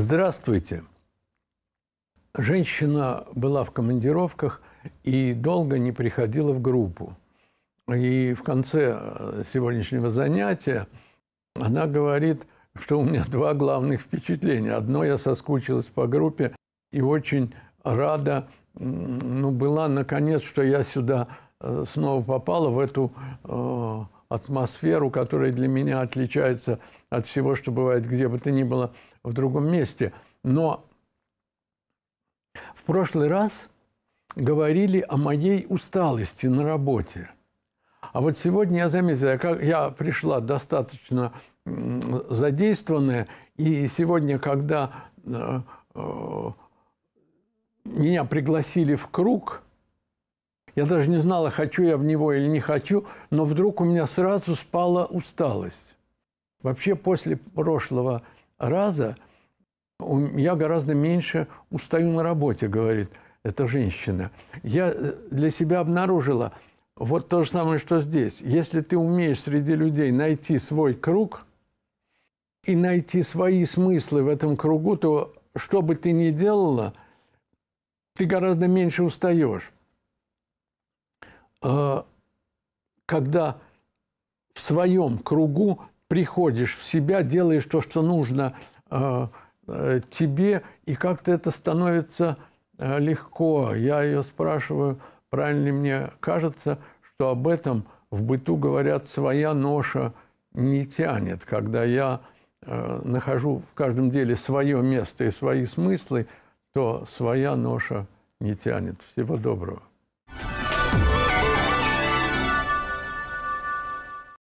Здравствуйте. Женщина была в командировках и долго не приходила в группу. И в конце э, сегодняшнего занятия она говорит, что у меня два главных впечатления. Одно, я соскучилась по группе и очень рада, ну, была наконец, что я сюда э, снова попала, в эту э, атмосферу, которая для меня отличается от всего, что бывает где бы то ни было – в другом месте. Но в прошлый раз говорили о моей усталости на работе. А вот сегодня я заметила, как я пришла достаточно задействованная, и сегодня, когда э, э, меня пригласили в круг, я даже не знала, хочу я в него или не хочу, но вдруг у меня сразу спала усталость. Вообще после прошлого раза я гораздо меньше устаю на работе, говорит эта женщина. Я э, для себя обнаружила вот то же самое, что здесь. Если ты умеешь среди людей найти свой круг и найти свои смыслы в этом кругу, то что бы ты ни делала, ты гораздо меньше устаешь. Э, когда в своем кругу приходишь в себя, делаешь то, что нужно э, э, тебе, и как-то это становится э, легко. Я ее спрашиваю, правильно ли мне кажется, что об этом в быту говорят «своя ноша не тянет», когда я э, нахожу в каждом деле свое место и свои смыслы, то своя ноша не тянет. Всего доброго.